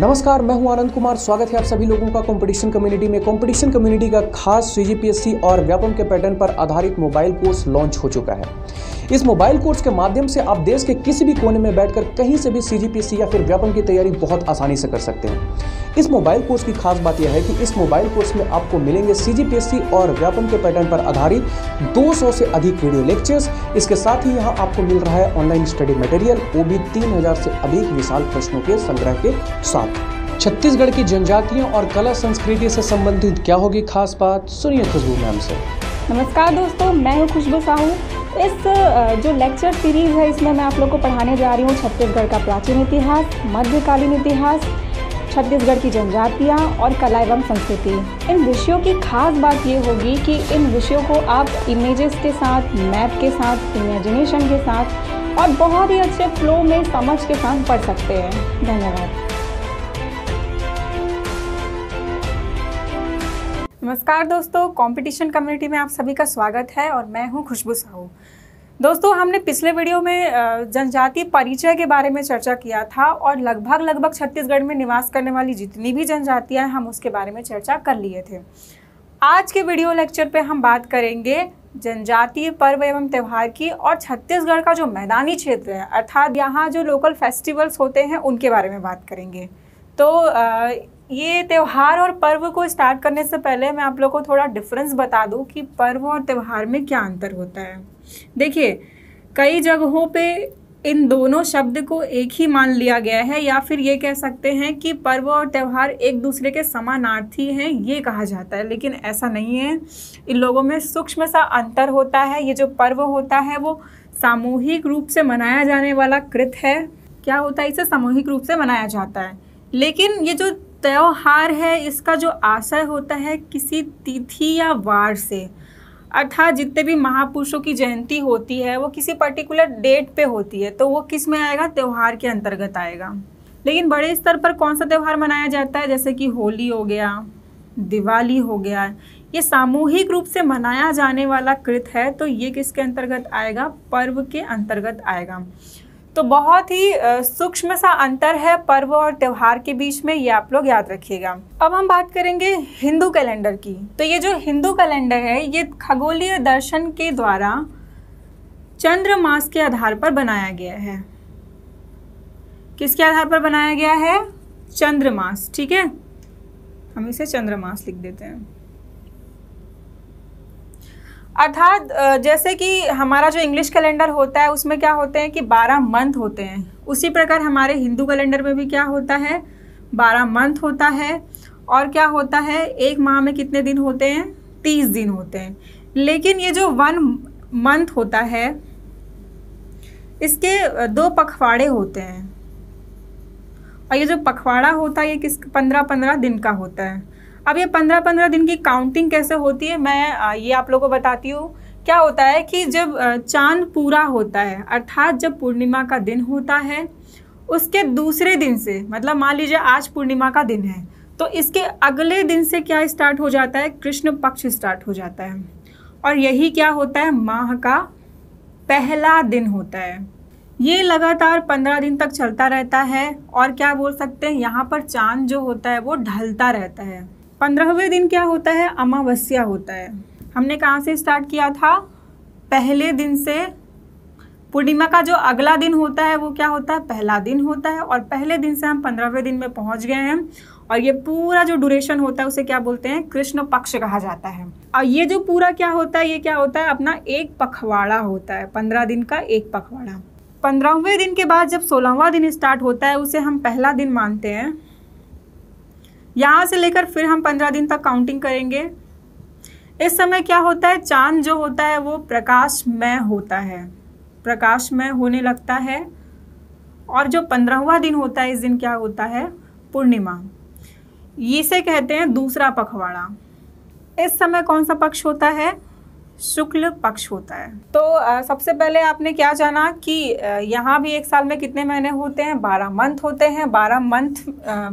नमस्कार मैं हूं आनंद कुमार स्वागत है आप सभी लोगों का कंपटीशन कम्युनिटी में कंपटीशन कम्युनिटी का खास सी और व्यापम के पैटर्न पर आधारित मोबाइल कोर्स लॉन्च हो चुका है इस मोबाइल कोर्स के माध्यम से आप देश के किसी भी कोने में बैठकर कहीं से भी सीजीपीसी या फिर व्यापन की तैयारी बहुत आसानी से कर सकते हैं इस मोबाइल कोर्स की खास बात यह है कि इस मोबाइल कोर्स में आपको मिलेंगे सीजीपीएससी और व्यापन के पैटर्न पर आधारित 200 से अधिक वीडियो लेक्चर्स इसके साथ ही यहाँ आपको मिल रहा है ऑनलाइन स्टडी मटेरियल वो भी 3000 से अधिक विशाल प्रश्नों के संग्रह के साथ छत्तीसगढ़ की जनजातियों और कला संस्कृति से संबंधित क्या होगी खास बात सुनिए खुशबू मैम से नमस्कार दोस्तों मैं हूँ खुशबू साहू इस जो लेक्चर सीरीज़ है इसमें मैं आप लोग को पढ़ाने जा रही हूँ छत्तीसगढ़ का प्राचीन इतिहास मध्यकालीन इतिहास छत्तीसगढ़ की जनजातियाँ और कला एवं संस्कृति इन विषयों की खास बात ये होगी कि इन विषयों को आप इमेजेस के साथ मैप के साथ इमेजिनेशन के साथ और बहुत ही अच्छे फ्लो में समझ के साथ पढ़ सकते हैं धन्यवाद नमस्कार दोस्तों कंपटीशन कम्युनिटी में आप सभी का स्वागत है और मैं हूं खुशबू साहू दोस्तों हमने पिछले वीडियो में जनजातीय परिचय के बारे में चर्चा किया था और लगभग लगभग छत्तीसगढ़ में निवास करने वाली जितनी भी जनजातियाँ हैं हम उसके बारे में चर्चा कर लिए थे आज के वीडियो लेक्चर पर हम बात करेंगे जनजातीय पर्व एवं त्यौहार की और छत्तीसगढ़ का जो मैदानी क्षेत्र है अर्थात यहाँ जो लोकल फेस्टिवल्स होते हैं उनके बारे में बात करेंगे तो ये त्यौहार और पर्व को स्टार्ट करने से पहले मैं आप लोग को थोड़ा डिफरेंस बता दूँ कि पर्व और त्यौहार में क्या अंतर होता है देखिए कई जगहों पे इन दोनों शब्द को एक ही मान लिया गया है या फिर ये कह सकते हैं कि पर्व और त्यौहार एक दूसरे के समानार्थी हैं ये कहा जाता है लेकिन ऐसा नहीं है इन लोगों में सूक्ष्म सा अंतर होता है ये जो पर्व होता है वो सामूहिक रूप से मनाया जाने वाला कृत है क्या होता है इसे सामूहिक रूप से मनाया जाता है लेकिन ये जो त्यौहार है इसका जो आशय होता है किसी तिथि या वार से अर्थात जितने भी महापुरुषों की जयंती होती है वो किसी पर्टिकुलर डेट पे होती है तो वो किस में आएगा त्यौहार के अंतर्गत आएगा लेकिन बड़े स्तर पर कौन सा त्यौहार मनाया जाता है जैसे कि होली हो गया दिवाली हो गया ये सामूहिक रूप से मनाया जाने वाला कृत है तो ये किसके अंतर्गत आएगा पर्व के अंतर्गत आएगा तो बहुत ही सूक्ष्म सा अंतर है पर्व और त्यौहार के बीच में ये आप लोग याद रखिएगा अब हम बात करेंगे हिंदू कैलेंडर की तो ये जो हिंदू कैलेंडर है ये खगोलीय दर्शन के द्वारा चंद्र मास के आधार पर बनाया गया है किसके आधार पर बनाया गया है चंद्रमास ठीक है हम इसे चंद्रमास लिख देते हैं अर्थात जैसे कि हमारा जो इंग्लिश कैलेंडर होता है उसमें क्या होते हैं कि बारह मंथ होते हैं उसी प्रकार हमारे हिंदू कैलेंडर में भी क्या होता है बारह मंथ होता है और क्या होता है एक माह में कितने दिन होते हैं तीस दिन होते हैं लेकिन ये जो वन मंथ होता है इसके दो पखवाड़े होते हैं और ये जो पखवाड़ा होता है ये किस पंद्रह पंद्रह दिन का होता है अब ये पंद्रह पंद्रह दिन की काउंटिंग कैसे होती है मैं ये आप लोगों को बताती हूँ क्या होता है कि जब चांद पूरा होता है अर्थात जब पूर्णिमा का दिन होता है उसके दूसरे दिन से मतलब मान लीजिए आज पूर्णिमा का दिन है तो इसके अगले दिन से क्या स्टार्ट हो जाता है कृष्ण पक्ष स्टार्ट हो जाता है और यही क्या होता है माह का पहला दिन होता है ये लगातार पंद्रह दिन तक चलता रहता है और क्या बोल सकते हैं यहाँ पर चांद जो होता है वो ढलता रहता है पंद्रहवें दिन क्या होता है अमावस्या होता है हमने कहाँ से स्टार्ट किया था पहले दिन से पूर्णिमा का जो अगला दिन होता है वो क्या होता है पहला दिन होता है और पहले दिन से हम पंद्रहवें दिन में पहुंच गए हैं और ये पूरा जो ड्यूरेशन होता है उसे क्या बोलते हैं कृष्ण पक्ष कहा जाता है और ये जो पूरा क्या होता है ये क्या होता है अपना एक पखवाड़ा होता है पंद्रह दिन का एक पखवाड़ा पंद्रहवें दिन के बाद जब सोलहवा दिन स्टार्ट होता है उसे हम पहला दिन मानते हैं यहाँ से लेकर फिर हम पंद्रह दिन तक काउंटिंग करेंगे इस समय क्या होता है चांद जो होता है वो प्रकाशमय होता है प्रकाशमय होने लगता है और जो पंद्रहवा दिन होता है इस दिन क्या होता है पूर्णिमा इसे कहते हैं दूसरा पखवाड़ा इस समय कौन सा पक्ष होता है शुक्ल पक्ष होता है तो आ, सबसे पहले आपने क्या जाना कि यहाँ भी एक साल में कितने महीने होते हैं बारह मंथ होते हैं बारह मंथ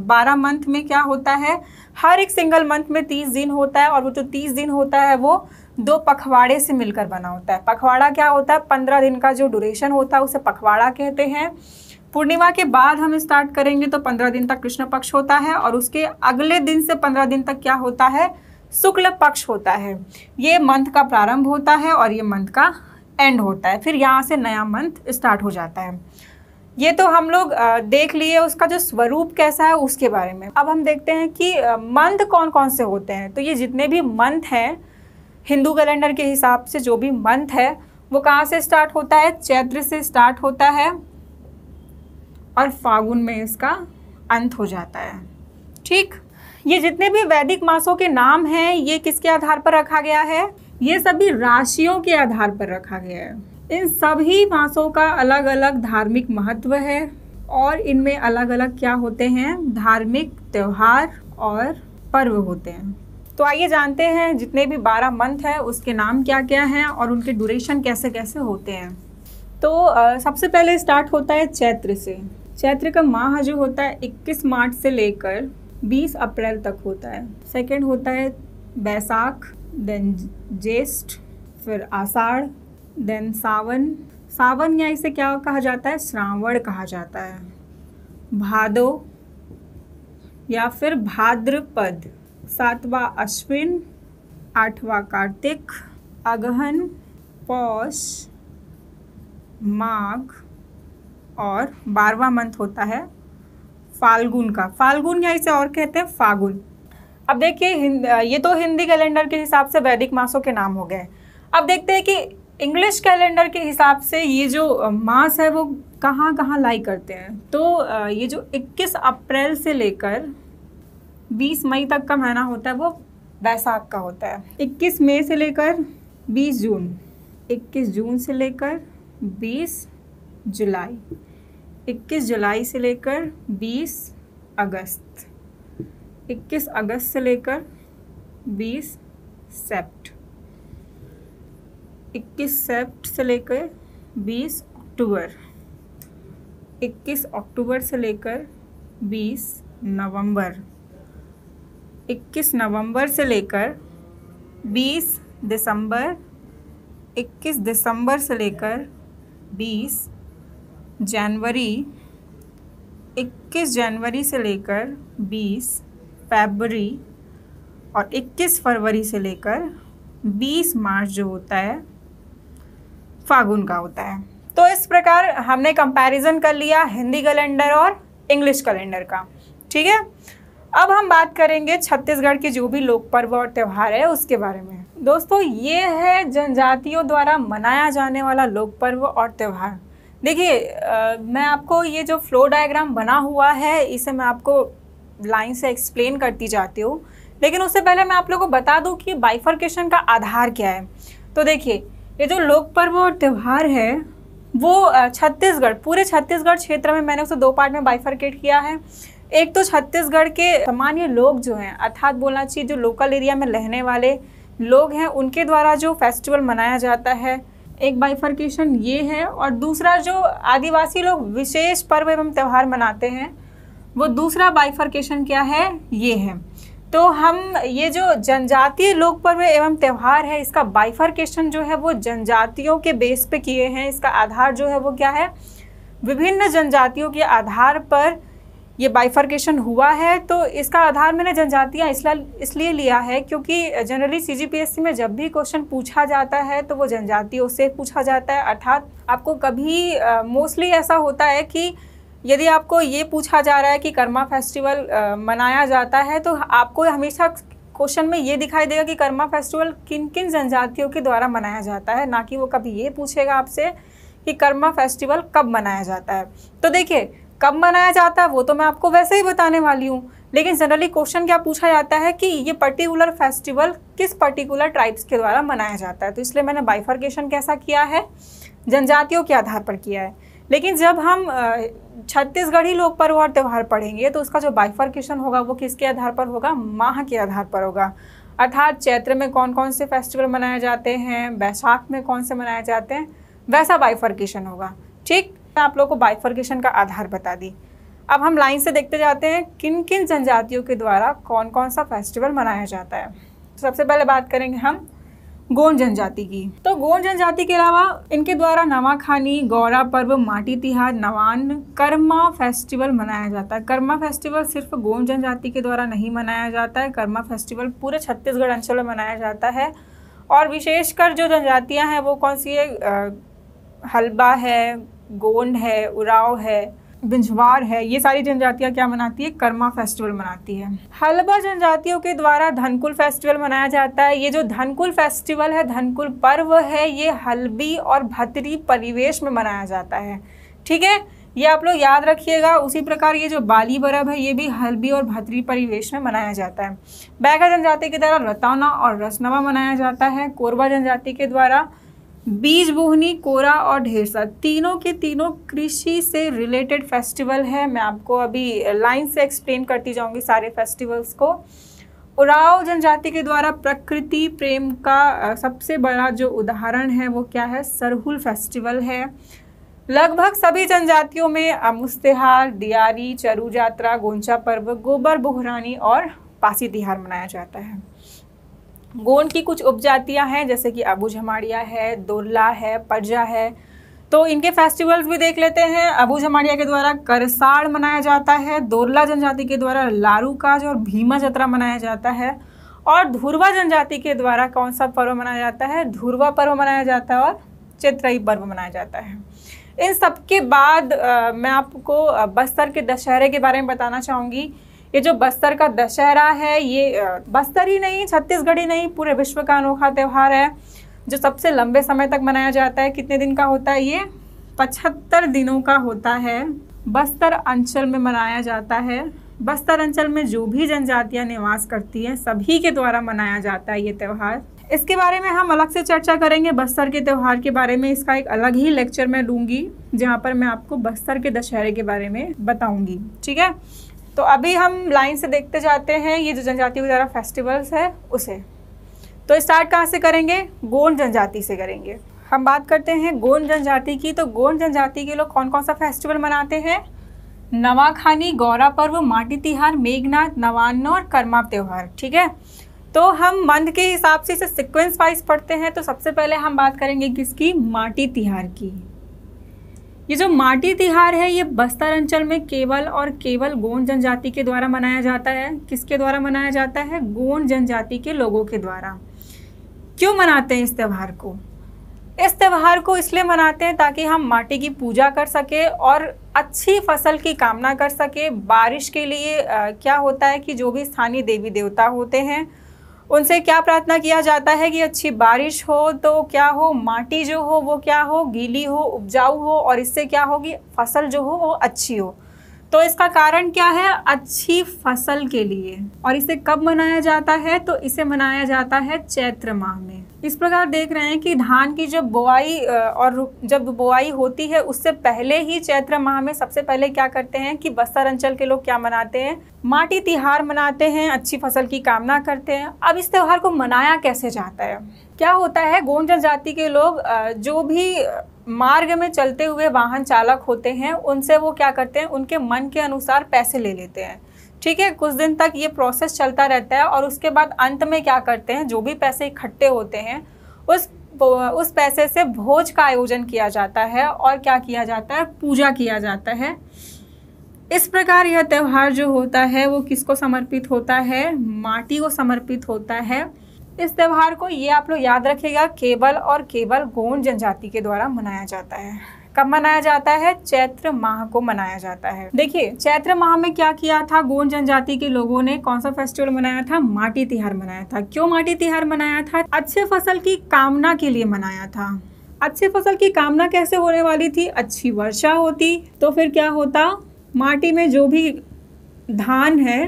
बारह मंथ में क्या होता है हर एक सिंगल मंथ में तीस दिन होता है और वो जो तीस दिन होता है वो दो पखवाड़े से मिलकर बना होता है पखवाड़ा क्या होता है पंद्रह दिन का जो ड्यूरेशन होता है उसे पखवाड़ा कहते हैं पूर्णिमा के बाद हम स्टार्ट करेंगे तो पंद्रह दिन तक कृष्ण पक्ष होता है और उसके अगले दिन से पंद्रह दिन तक क्या होता है शुक्ल पक्ष होता है ये मंथ का प्रारंभ होता है और ये मंथ का एंड होता है फिर यहाँ से नया मंथ स्टार्ट हो जाता है ये तो हम लोग देख लिए उसका जो स्वरूप कैसा है उसके बारे में अब हम देखते हैं कि मंथ कौन कौन से होते हैं तो ये जितने भी मंथ हैं हिंदू कैलेंडर के हिसाब से जो भी मंथ है वो कहाँ से स्टार्ट होता है चैत्र से स्टार्ट होता है और फागुन में इसका अंत हो जाता है ठीक ये जितने भी वैदिक मासों के नाम हैं ये किसके आधार पर रखा गया है ये सभी राशियों के आधार पर रखा गया है इन सभी मासों का अलग अलग धार्मिक महत्व है और इनमें अलग अलग क्या होते हैं धार्मिक त्यौहार और पर्व होते हैं तो आइए जानते हैं जितने भी बारह मंथ है उसके नाम क्या क्या हैं और उनके ड्यूरेशन कैसे कैसे होते हैं तो आ, सबसे पहले स्टार्ट होता है चैत्र से चैत्र का माह जो होता है 21 मार्च से लेकर 20 अप्रैल तक होता है सेकेंड होता है बैसाख देन ज्येष्ठ फिर आषाढ़ देन सावन सावन या इसे क्या कहा जाता है श्रावण कहा जाता है भादो या फिर भाद्रपद सातवा अश्विन आठवां कार्तिक अगहन पौष माघ और बारवा मंथ होता है फाल्गुन का फाल्गुन या इसे और कहते हैं फागुन अब देखिए ये तो हिंदी कैलेंडर के हिसाब से वैदिक मासों के नाम हो गए अब देखते हैं कि इंग्लिश कैलेंडर के हिसाब से ये जो मास है वो कहाँ कहाँ लाई करते हैं तो ये जो 21 अप्रैल से लेकर 20 मई तक का महीना होता है वो वैसाख का होता है 21 मई से लेकर 20 जून 21 जून से लेकर 20 जुलाई 21 जुलाई से लेकर 20 अगस्त 21 अगस्त से लेकर 20 सेप्ट 21 सेप्ट से लेकर 20 अक्टूबर 21 अक्टूबर से लेकर 20 नवंबर 21 नवंबर से लेकर 20 दिसंबर 21 दिसंबर से लेकर 20 जनवरी 21 जनवरी से लेकर 20 फरवरी और 21 फरवरी से लेकर 20 मार्च जो होता है फागुन का होता है तो इस प्रकार हमने कंपैरिजन कर लिया हिंदी कैलेंडर और इंग्लिश कैलेंडर का ठीक है अब हम बात करेंगे छत्तीसगढ़ के जो भी लोक पर्व और त्यौहार है उसके बारे में दोस्तों ये है जनजातियों द्वारा मनाया जाने वाला लोक पर्व और त्यौहार देखिए मैं आपको ये जो फ्लो डायग्राम बना हुआ है इसे मैं आपको लाइन से एक्सप्लेन करती जाती हूँ लेकिन उससे पहले मैं आप लोगों को बता दूँ कि बाइफर्केशन का आधार क्या है तो देखिए ये जो लोक पर्व और त्यौहार है वो छत्तीसगढ़ पूरे छत्तीसगढ़ क्षेत्र में मैंने उसे दो पार्ट में बाइफर्केट किया है एक तो छत्तीसगढ़ के सामान्य लोग जो हैं अर्थात बोलना चाहिए जो लोकल एरिया में रहने वाले लोग हैं उनके द्वारा जो फेस्टिवल मनाया जाता है एक बाइफर्केशन ये है और दूसरा जो आदिवासी लोग विशेष पर्व एवं त्यौहार मनाते हैं वो दूसरा बाइफर्केशन क्या है ये है तो हम ये जो जनजातीय लोक पर्व एवं त्यौहार है इसका बाइफर्केशन जो है वो जनजातियों के बेस पे किए हैं इसका आधार जो है वो क्या है विभिन्न जनजातियों के आधार पर ये बाइफर्केशन हुआ है तो इसका आधार मैंने जनजातियाँ इसलिए लिया है क्योंकि जनरली सीजीपीएससी में जब भी क्वेश्चन पूछा जाता है तो वो जनजातियों से पूछा जाता है अर्थात आपको कभी मोस्टली ऐसा होता है कि यदि आपको ये पूछा जा रहा है कि कर्मा फेस्टिवल uh, मनाया जाता है तो आपको हमेशा क्वेश्चन में ये दिखाई देगा कि कर्मा फेस्टिवल किन किन जनजातियों के द्वारा मनाया जाता है ना कि वो कभी ये पूछेगा आपसे कि कर्मा फेस्टिवल कब मनाया जाता है तो देखिए कब मनाया जाता है वो तो मैं आपको वैसे ही बताने वाली हूँ लेकिन जनरली क्वेश्चन क्या पूछा जाता है कि ये पर्टिकुलर फेस्टिवल किस पर्टिकुलर ट्राइब्स के द्वारा मनाया जाता है तो इसलिए मैंने बाइफर्केशन कैसा किया है जनजातियों के आधार पर किया है लेकिन जब हम छत्तीसगढ़ी लोक पर्व और त्यौहार पढ़ेंगे तो उसका जो बाइफर्केशन होगा वो किसके आधार पर होगा माह के आधार पर होगा अर्थात चैत्र में कौन कौन से फेस्टिवल मनाए जाते हैं बैसाख में कौन से मनाए जाते हैं वैसा बाइफर्केशन होगा ठीक आप लोग को बाइफर्केशन का आधार बता दी अब हम लाइन से देखते जाते हैं किन किन जनजातियों के द्वारा कौन कौन सा फेस्टिवल मनाया जाता है तो सबसे पहले बात करेंगे हम गोंड जनजाति की तो गोंड जनजाति के अलावा इनके द्वारा नवाखानी गौरा पर्व माटी तिहार नवान कर्मा फेस्टिवल मनाया जाता है कर्मा फेस्टिवल सिर्फ गोंड जनजाति के द्वारा नहीं मनाया जाता है कर्मा फेस्टिवल पूरे छत्तीसगढ़ अंचल में मनाया जाता है और विशेषकर जो जनजातियां हैं वो कौन सी है हलबा है गोंड है उराव है बिंजवार है ये सारी जनजातियाँ क्या मनाती है कर्मा फेस्टिवल मनाती है हलबा जनजातियों के द्वारा धनकुल फेस्टिवल मनाया जाता है ये जो धनकुल फेस्टिवल है धनकुल पर्व है ये हलबी और भतरी परिवेश में मनाया जाता है ठीक है ये आप लोग याद रखिएगा उसी प्रकार ये जो बाली बरब है ये भी हल्बी और भतरी परिवेश में मनाया जाता है बैगा जनजाति के द्वारा रतौना और रसनवा मनाया जाता है कोरबा जनजाति के द्वारा बीज बोहनी कोरा और ढेरसा तीनों के तीनों कृषि से रिलेटेड फेस्टिवल है मैं आपको अभी लाइन से एक्सप्लेन करती जाऊंगी सारे फेस्टिवल्स को उराव जनजाति के द्वारा प्रकृति प्रेम का सबसे बड़ा जो उदाहरण है वो क्या है सरहुल फेस्टिवल है लगभग सभी जनजातियों में मुस्तेहार दियारी चरू यात्रा गोंचा पर्व गोबर बोहरानी और पासी तिहार मनाया जाता है गोंड की कुछ उपजातियां हैं जैसे कि अबू झमाड़िया है दोरला है पर्जा है तो इनके फेस्टिवल्स भी देख लेते हैं अबू झमाड़िया के द्वारा करसाड़ मनाया जाता है दोरला जनजाति के द्वारा लारू काज और भीमा जतरा मनाया जाता है और धुरवा जनजाति के द्वारा कौन सा पर्व मनाया जाता है धुरवा पर्व मनाया जाता है और चित्रई पर्व मनाया जाता है इन सब के बाद आ, मैं आपको बस्तर के दशहरे के बारे में बताना चाहूँगी ये जो बस्तर का दशहरा है ये बस्तर ही नहीं छत्तीसगढ़ ही नहीं पूरे विश्व का अनोखा त्यौहार है जो सबसे लंबे समय तक मनाया जाता है कितने दिन का होता है ये पचहत्तर दिनों का होता है बस्तर अंचल में मनाया जाता है बस्तर अंचल में जो भी जनजातियां निवास करती हैं सभी के द्वारा मनाया जाता है ये त्यौहार इसके बारे में हम अलग से चर्चा करेंगे बस्तर के त्यौहार के बारे में इसका एक अलग ही लेक्चर मैं लूँगी जहाँ पर मैं आपको बस्तर के दशहरे के बारे में बताऊंगी ठीक है तो अभी हम लाइन से देखते जाते हैं ये जो जनजाति वगैरह फेस्टिवल्स है उसे तो स्टार्ट कहाँ से करेंगे गोंड जनजाति से करेंगे हम बात करते हैं गोंड जनजाति की तो गोंड जनजाति के लोग कौन कौन सा फेस्टिवल मनाते हैं नवाखानी गौरा पर्व माटी तिहार मेघनाथ नवान्न और कर्मा त्यौहार ठीक है तो हम मंथ के हिसाब से इसे सिक्वेंस वाइज पढ़ते हैं तो सबसे पहले हम बात करेंगे किसकी माटी तिहार की ये जो माटी तिहार है ये बस्तर अंचल में केवल और केवल गोंड जनजाति के द्वारा मनाया जाता है किसके द्वारा मनाया जाता है गोंड जनजाति के लोगों के द्वारा क्यों मनाते हैं इस त्यौहार को इस त्यौहार को इसलिए मनाते हैं ताकि हम माटी की पूजा कर सके और अच्छी फसल की कामना कर सके बारिश के लिए आ, क्या होता है कि जो भी स्थानीय देवी देवता होते हैं उनसे क्या प्रार्थना किया जाता है कि अच्छी बारिश हो तो क्या हो माटी जो हो वो क्या हो गीली हो उपजाऊ हो और इससे क्या होगी फसल जो हो वो अच्छी हो तो इसका कारण क्या है अच्छी फसल के लिए और इसे कब मनाया जाता है तो इसे मनाया जाता है चैत्र माह में इस प्रकार देख रहे हैं कि धान की जब बुआई और जब बुआई होती है उससे पहले ही चैत्र माह में सबसे पहले क्या करते हैं कि बस्तर अंचल के लोग क्या मनाते हैं माटी तिहार मनाते हैं अच्छी फसल की कामना करते हैं अब इस त्यौहार को मनाया कैसे जाता है क्या होता है गोंड जनजाति के लोग जो भी मार्ग में चलते हुए वाहन चालक होते हैं उनसे वो क्या करते हैं उनके मन के अनुसार पैसे ले लेते हैं ठीक है कुछ दिन तक ये प्रोसेस चलता रहता है और उसके बाद अंत में क्या करते हैं जो भी पैसे इकट्ठे होते हैं उस उस पैसे से भोज का आयोजन किया जाता है और क्या किया जाता है पूजा किया जाता है इस प्रकार यह त्यौहार जो होता है वो किसको समर्पित होता है माटी को समर्पित होता है इस त्यौहार को ये आप लोग याद रखेगा केवल और केवल गोंड जनजाति के द्वारा मनाया जाता है कब मनाया जाता है चैत्र माह को मनाया जाता है देखिए चैत्र माह में क्या किया था गोंड जनजाति के लोगों ने कौन सा फेस्टिवल मनाया था माटी तिहार मनाया था क्यों माटी तिहार मनाया था अच्छे फसल की कामना के लिए मनाया था अच्छे फसल की कामना कैसे होने वाली थी अच्छी वर्षा होती तो फिर क्या होता माटी में जो भी धान है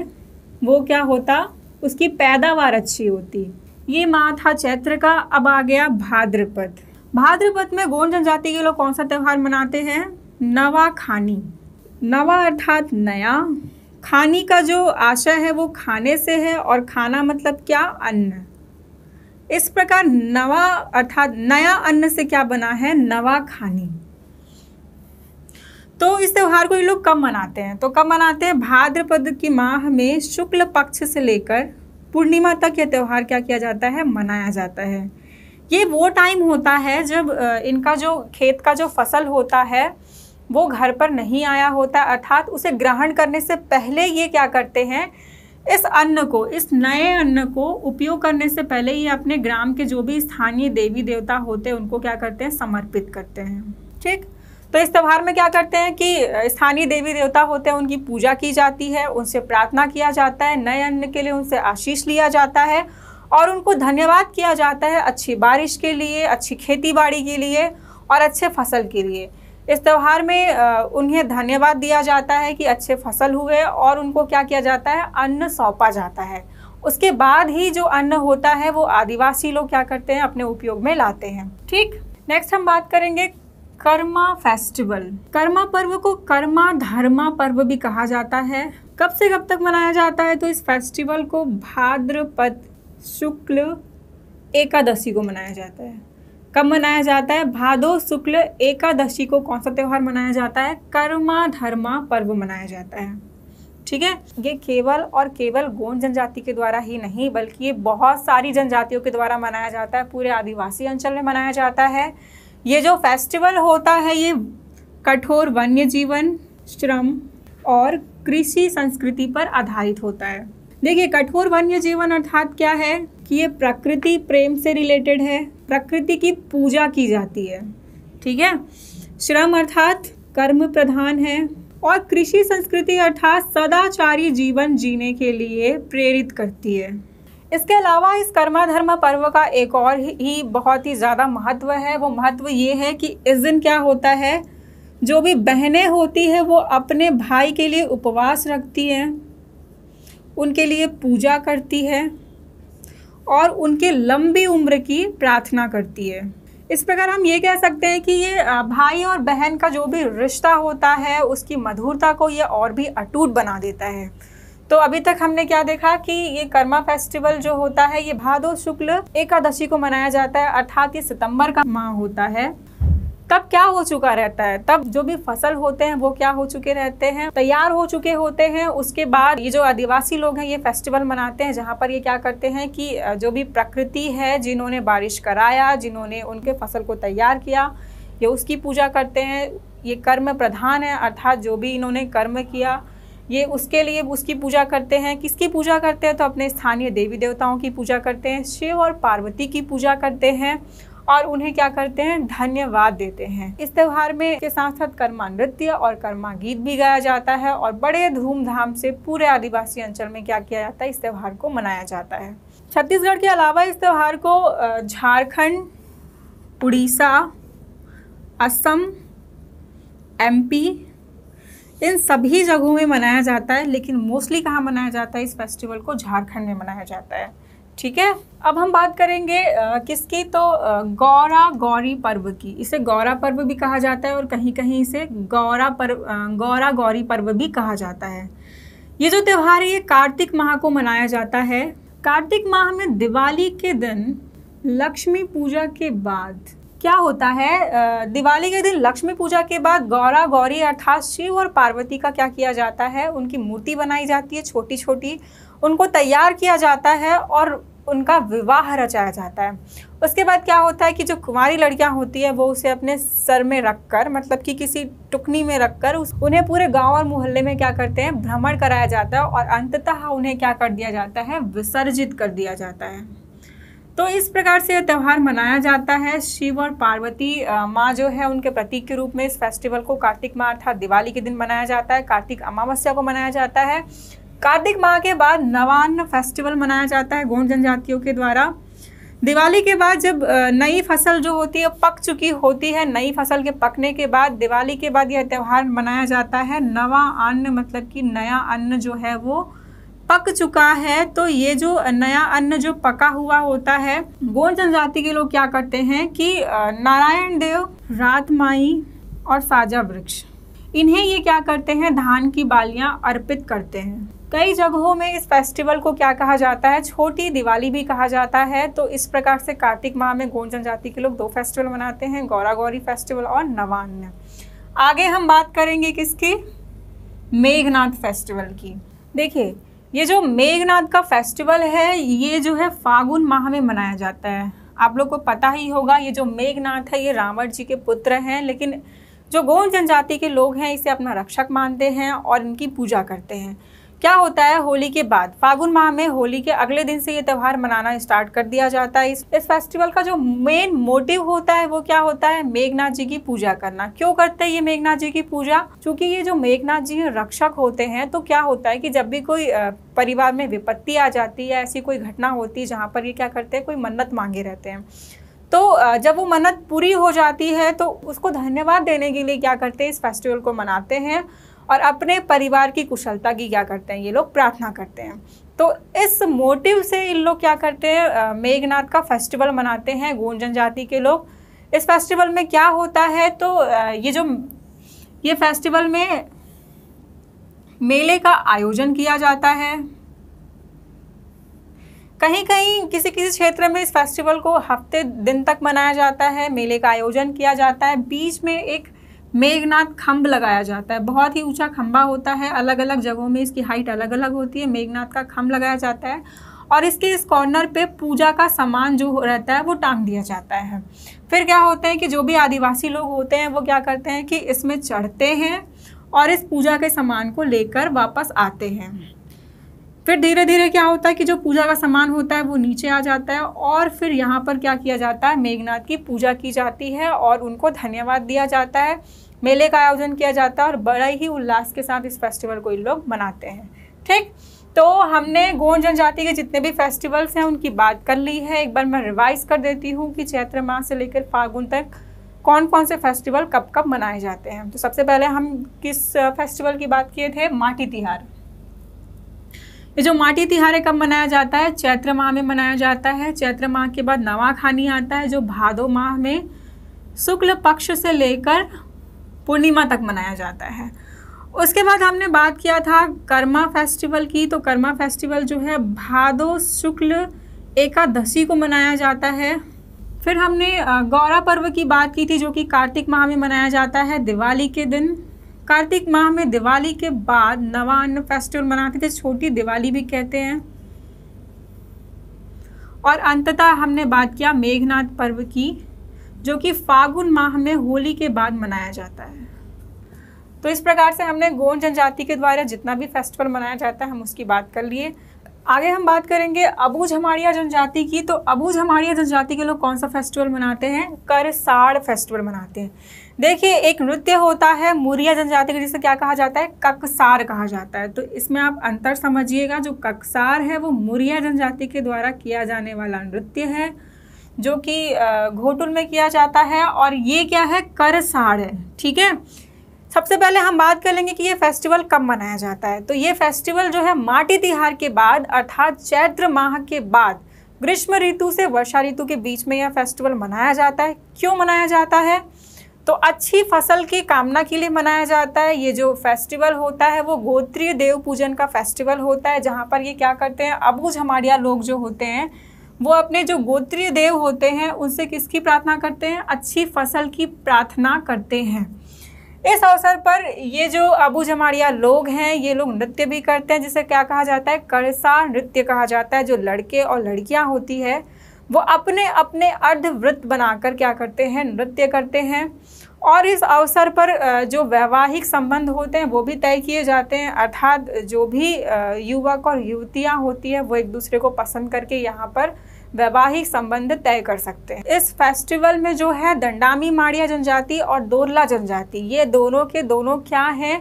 वो क्या होता उसकी पैदावार अच्छी होती ये माह था चैत्र का अब आ गया भाद्रपद भाद्रपद में गोंड जनजाति के लोग कौन सा त्यौहार मनाते हैं नवा खानी नवा अर्थात नया खानी का जो आशय है वो खाने से है और खाना मतलब क्या अन्न इस प्रकार नवा अर्थात नया अन्न से क्या बना है नवा खानी तो इस त्यौहार को ये लोग कब मनाते हैं तो कब मनाते हैं भाद्रपद की माह में शुक्ल पक्ष से लेकर पूर्णिमा तक यह त्यौहार क्या किया जाता है मनाया जाता है ये वो टाइम होता है जब इनका जो खेत का जो फसल होता है वो घर पर नहीं आया होता अर्थात उसे ग्रहण करने से पहले ये क्या करते हैं इस अन्न को इस नए अन्न को उपयोग करने से पहले ये अपने ग्राम के जो भी स्थानीय देवी देवता होते हैं उनको क्या करते हैं समर्पित करते हैं ठीक तो इस त्यौहार में क्या करते हैं कि स्थानीय देवी देवता होते हैं उनकी पूजा की जाती है उनसे प्रार्थना किया जाता है नए अन्न के लिए उनसे आशीष लिया जाता है और उनको धन्यवाद किया जाता है अच्छी बारिश के लिए अच्छी खेती बाड़ी के लिए और अच्छे फसल के लिए इस त्यौहार में उन्हें धन्यवाद दिया जाता है कि अच्छे फसल हुए और उनको क्या किया जाता है अन्न सौंपा जाता है उसके बाद ही जो अन्न होता है वो आदिवासी लोग क्या करते हैं अपने उपयोग में लाते हैं ठीक नेक्स्ट हम बात करेंगे कर्मा फेस्टिवल कर्मा पर्व को कर्मा धर्मा पर्व भी कहा जाता है कब से कब तक मनाया जाता है तो इस फेस्टिवल को भाद्रपद शुक्ल एकादशी को मनाया जाता है कब मनाया जाता है भादो शुक्ल एकादशी को कौन सा त्यौहार मनाया जाता है कर्मा धर्मा पर्व मनाया जाता है ठीक है ये केवल और केवल गोंड जनजाति के द्वारा ही नहीं बल्कि ये बहुत सारी जनजातियों के द्वारा मनाया जाता है पूरे आदिवासी अंचल में मनाया जाता है ये जो फेस्टिवल होता है ये कठोर वन्य जीवन श्रम और कृषि संस्कृति पर आधारित होता है देखिए कठोर वन्य जीवन अर्थात क्या है कि ये प्रकृति प्रेम से रिलेटेड है प्रकृति की पूजा की जाती है ठीक है श्रम अर्थात कर्म प्रधान है और कृषि संस्कृति अर्थात सदाचारी जीवन जीने के लिए प्रेरित करती है इसके अलावा इस कर्माधर्म पर्व का एक और ही बहुत ही ज़्यादा महत्व है वो महत्व ये है कि इस दिन क्या होता है जो भी बहनें होती है वो अपने भाई के लिए उपवास रखती हैं उनके लिए पूजा करती है और उनके लंबी उम्र की प्रार्थना करती है इस प्रकार हम ये कह सकते हैं कि ये भाई और बहन का जो भी रिश्ता होता है उसकी मधुरता को ये और भी अटूट बना देता है तो अभी तक हमने क्या देखा कि ये कर्मा फेस्टिवल जो होता है ये भादो शुक्ल एकादशी को मनाया जाता है अर्थात ये सितंबर का माह होता है तब क्या हो चुका रहता है तब जो भी फसल होते हैं वो क्या हो चुके रहते हैं तैयार हो चुके होते हैं उसके बाद ये जो आदिवासी लोग हैं ये फेस्टिवल मनाते हैं जहाँ पर ये क्या करते हैं कि जो भी प्रकृति है जिन्होंने बारिश कराया जिन्होंने उनके फसल को तैयार किया ये उसकी पूजा करते हैं ये कर्म प्रधान है अर्थात जो भी इन्होंने कर्म किया ये उसके लिए उसकी पूजा करते हैं किसकी पूजा करते हैं तो अपने स्थानीय देवी देवताओं की पूजा करते हैं शिव और पार्वती की पूजा करते हैं और उन्हें क्या करते हैं धन्यवाद देते हैं इस त्यौहार में के साथ साथ कर्मा नृत्य और कर्मा गीत भी गाया जाता है और बड़े धूमधाम से पूरे आदिवासी अंचल में क्या किया जाता है इस त्यौहार को मनाया जाता है छत्तीसगढ़ के अलावा इस त्यौहार को झारखंड उड़ीसा असम एमपी इन सभी जगहों में मनाया जाता है लेकिन मोस्टली कहाँ मनाया जाता है इस फेस्टिवल को झारखंड में मनाया जाता है ठीक है अब हम बात करेंगे किसकी तो गौरा गौरी पर्व की इसे गौरा पर्व भी कहा जाता है और कहीं कहीं इसे गौरा पर्व गौरा गौरी पर्व भी कहा जाता है ये जो त्यौहार है ये कार्तिक माह को मनाया जाता है कार्तिक माह में दिवाली के दिन लक्ष्मी पूजा के बाद क्या होता है दिवाली के दिन लक्ष्मी पूजा के बाद गौरा गौरी अर्थात शिव और पार्वती का क्या किया जाता है उनकी मूर्ति बनाई जाती है छोटी छोटी उनको तैयार किया जाता है और उनका विवाह रचाया जाता है उसके बाद क्या होता है कि जो कुंवारी लड़कियां होती है वो उसे अपने सर में रखकर मतलब कि किसी टुकनी में रखकर उस उन्हें पूरे गांव और मोहल्ले में क्या करते हैं भ्रमण कराया जाता है और अंततः उन्हें क्या कर दिया जाता है विसर्जित कर दिया जाता है तो इस प्रकार से यह त्यौहार मनाया जाता है शिव और पार्वती माँ जो है उनके प्रतीक के रूप में इस फेस्टिवल को कार्तिक माह अर्थात दिवाली के दिन मनाया जाता है कार्तिक अमावस्या को मनाया जाता है कार्तिक माह के बाद नवान्न फेस्टिवल मनाया जाता है गोंड जनजातियों के द्वारा दिवाली के बाद जब नई फसल जो होती है पक चुकी होती है नई फसल के पकने के बाद दिवाली के बाद यह त्यौहार मनाया जाता है नवा अन्न मतलब कि नया अन्न जो है वो पक चुका है तो ये जो नया अन्न जो पका हुआ होता है गोंड जनजाति के लोग क्या करते हैं कि नारायण देव रात माई और साजा वृक्ष इन्हें ये क्या करते हैं धान की बालियां अर्पित करते हैं कई जगहों में इस फेस्टिवल को क्या कहा जाता है छोटी दिवाली भी कहा जाता है तो इस प्रकार से कार्तिक माह में गोंड जनजाति के लोग दो फेस्टिवल मनाते हैं गौरा गौरी फेस्टिवल और नवान्न आगे हम बात करेंगे किसकी मेघनाथ फेस्टिवल की देखिए ये जो मेघनाथ का फेस्टिवल है ये जो है फागुन माह में मनाया जाता है आप लोग को पता ही होगा ये जो मेघनाथ है ये रावण जी के पुत्र हैं लेकिन जो गोंड जनजाति के लोग हैं इसे अपना रक्षक मानते हैं और इनकी पूजा करते हैं क्या होता है होली के बाद फागुन माह में होली के अगले दिन से ये त्यौहार मनाना स्टार्ट कर दिया जाता है इस, इस फेस्टिवल का जो मेन मोटिव होता है वो क्या होता है मेघनाथ जी की पूजा करना क्यों करते हैं ये मेघनाथ जी की पूजा क्योंकि ये जो मेघनाथ जी रक्षक होते हैं तो क्या होता है कि जब भी कोई परिवार में विपत्ति आ जाती है ऐसी कोई घटना होती है जहाँ पर ये क्या करते हैं कोई मन्नत मांगे रहते हैं तो जब वो मन्नत पूरी हो जाती है तो उसको धन्यवाद देने के लिए क्या करते हैं इस फेस्टिवल को मनाते हैं और अपने परिवार की कुशलता की क्या करते हैं ये लोग प्रार्थना करते हैं तो इस मोटिव से इन लोग क्या करते हैं मेघनाथ का फेस्टिवल मनाते हैं गोंजन जनजाति के लोग इस फेस्टिवल में क्या होता है तो ये जो ये फेस्टिवल में मेले का आयोजन किया जाता है कहीं कहीं किसी किसी क्षेत्र में इस फेस्टिवल को हफ्ते दिन तक मनाया जाता है मेले का आयोजन किया जाता है बीच में एक मेघनाथ खम्भ लगाया जाता है बहुत ही ऊंचा खम्बा होता है अलग अलग जगहों में इसकी हाइट अलग अलग होती है मेघनाथ का खम्भ लगाया जाता है और इसके इस कॉर्नर पे पूजा का सामान जो रहता है वो टांग दिया जाता है फिर क्या होता है कि जो भी आदिवासी लोग होते हैं वो क्या करते हैं कि इसमें चढ़ते हैं और इस पूजा के सामान को लेकर वापस आते हैं फिर धीरे धीरे क्या होता है कि जो पूजा का सामान होता है वो नीचे आ जाता है और फिर यहाँ पर क्या किया जाता है मेघनाथ की पूजा की जाती है और उनको धन्यवाद दिया जाता है मेले का आयोजन किया जाता है और बड़े ही उल्लास के साथ इस फेस्टिवल को इन लोग मनाते हैं ठीक तो हमने गोंड जनजाति के जितने भी फेस्टिवल्स हैं उनकी बात कर ली है एक बार मैं रिवाइज कर देती हूँ कि चैत्र माह से लेकर फागुन तक कौन कौन से फेस्टिवल कब कब मनाए जाते हैं तो सबसे पहले हम किस फेस्टिवल की बात किए थे माटी तिहार ये जो माटी तिहारे कब मनाया जाता है चैत्र माह में मनाया जाता है चैत्र माह के बाद नवाखानी आता है जो भादो माह में शुक्ल पक्ष से लेकर पूर्णिमा तक मनाया जाता है उसके बाद हमने बात किया था कर्मा फेस्टिवल की तो कर्मा फेस्टिवल जो है भादो शुक्ल एकादशी को मनाया जाता है फिर हमने गौरा पर्व की बात की थी जो कि कार्तिक माह में मनाया जाता है दिवाली के दिन कार्तिक माह में दिवाली के बाद नवान्न फेस्टिवल मनाते थे छोटी दिवाली भी कहते हैं और अंततः हमने बात किया मेघनाथ पर्व की जो कि फागुन माह में होली के बाद मनाया जाता है तो इस प्रकार से हमने गोंड जनजाति के द्वारा जितना भी फेस्टिवल मनाया जाता है हम उसकी बात कर लिए आगे हम बात करेंगे अबूझ हमारिया जनजाति की तो अबूझ हमारिया जनजाति के लोग कौन सा फेस्टिवल मनाते हैं करसाड़ फेस्टिवल मनाते हैं देखिए एक नृत्य होता है मुरिया जनजाति का जिसे क्या कहा जाता है ककसार कहा जाता है तो इसमें आप अंतर समझिएगा जो ककसार है वो मुरिया जनजाति के द्वारा किया जाने वाला नृत्य है जो कि घोटुल में किया जाता है और ये क्या है करसार है ठीक है सबसे पहले हम बात कर लेंगे कि ये फेस्टिवल कब मनाया जाता है तो ये फेस्टिवल जो है माटी तिहार के बाद अर्थात चैत्र माह के बाद ग्रीष्म ऋतु से वर्षा ऋतु के बीच में यह फेस्टिवल मनाया जाता है क्यों मनाया जाता है तो अच्छी फसल की कामना के लिए मनाया जाता है ये जो फेस्टिवल होता है वो गोत्रीय देव पूजन का फेस्टिवल होता है जहाँ पर ये क्या करते हैं अबूझ हमारिया लोग जो होते हैं वो अपने जो गोत्रीय देव होते हैं उनसे किसकी प्रार्थना करते हैं अच्छी फसल की प्रार्थना करते हैं इस अवसर पर ये जो अबू जमाड़िया लोग हैं ये लोग नृत्य भी करते हैं जिसे क्या कहा जाता है कड़सा नृत्य कहा जाता है जो लड़के और लड़कियां होती है वो अपने अपने अर्धवृत्त बनाकर क्या करते हैं नृत्य करते हैं और इस अवसर पर जो वैवाहिक संबंध होते हैं वो भी तय किए जाते हैं अर्थात जो भी युवक और युवतियाँ होती हैं वो एक दूसरे को पसंद करके यहाँ पर वैवाहिक संबंध तय कर सकते हैं इस फेस्टिवल में जो है दंडामी माड़िया जनजाति और दोरला जनजाति ये दोनों के दोनों क्या हैं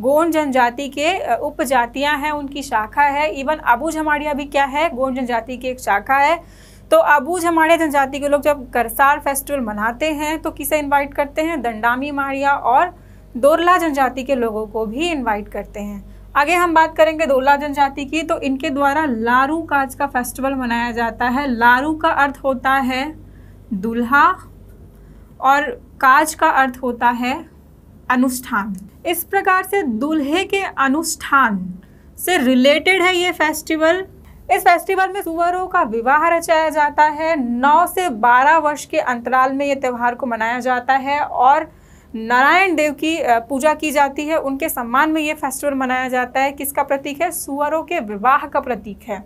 गोंड जनजाति के उपजातियां हैं उनकी शाखा है इवन अबू झमाड़िया भी क्या है गोंड जनजाति की एक शाखा है तो अबूझ हमारे जनजाति के लोग जब करसार फेस्टिवल मनाते हैं तो किसे इनवाइट करते हैं दंडामी मारिया और दोरला जनजाति के लोगों को भी इनवाइट करते हैं आगे हम बात करेंगे दोरला जनजाति की तो इनके द्वारा लारू काज का फेस्टिवल मनाया जाता है लारू का अर्थ होता है दुल्हा और काज का अर्थ होता है अनुष्ठान इस प्रकार से दूल्हे के अनुष्ठान से रिलेटेड है ये फेस्टिवल इस फेस्टिवल में सुअरों का विवाह रचाया जाता है 9 से 12 वर्ष के अंतराल में ये त्यौहार को मनाया जाता है और नारायण देव की पूजा की जाती है उनके सम्मान में ये फेस्टिवल मनाया जाता है किसका प्रतीक है सुअरों के विवाह का प्रतीक है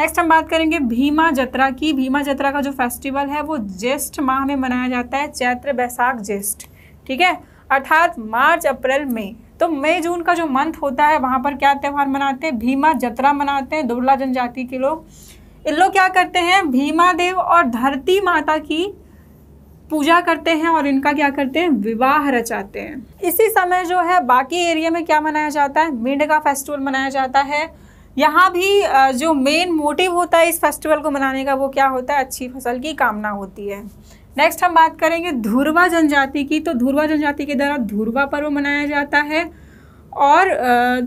नेक्स्ट हम बात करेंगे भीमा जत्रा की भीमा जत्रा का जो फेस्टिवल है वो ज्येष्ठ माह में मनाया जाता है चैत्र बैसाख ज्येष्ठ ठीक है अर्थात मार्च अप्रैल में तो मई जून का जो मंथ होता है वहाँ पर क्या त्यौहार मनाते हैं भीमा जतरा मनाते हैं दुर्ला जनजाति के लोग इन लोग क्या करते हैं भीमा देव और धरती माता की पूजा करते हैं और इनका क्या करते हैं विवाह रचाते हैं इसी समय जो है बाकी एरिया में क्या मनाया जाता है मेढ का फेस्टिवल मनाया जाता है यहाँ भी जो मेन मोटिव होता है इस फेस्टिवल को मनाने का वो क्या होता है अच्छी फसल की कामना होती है नेक्स्ट हम बात करेंगे धुरवा जनजाति की तो धुरवा जनजाति के द्वारा धुरवा पर्व मनाया जाता है और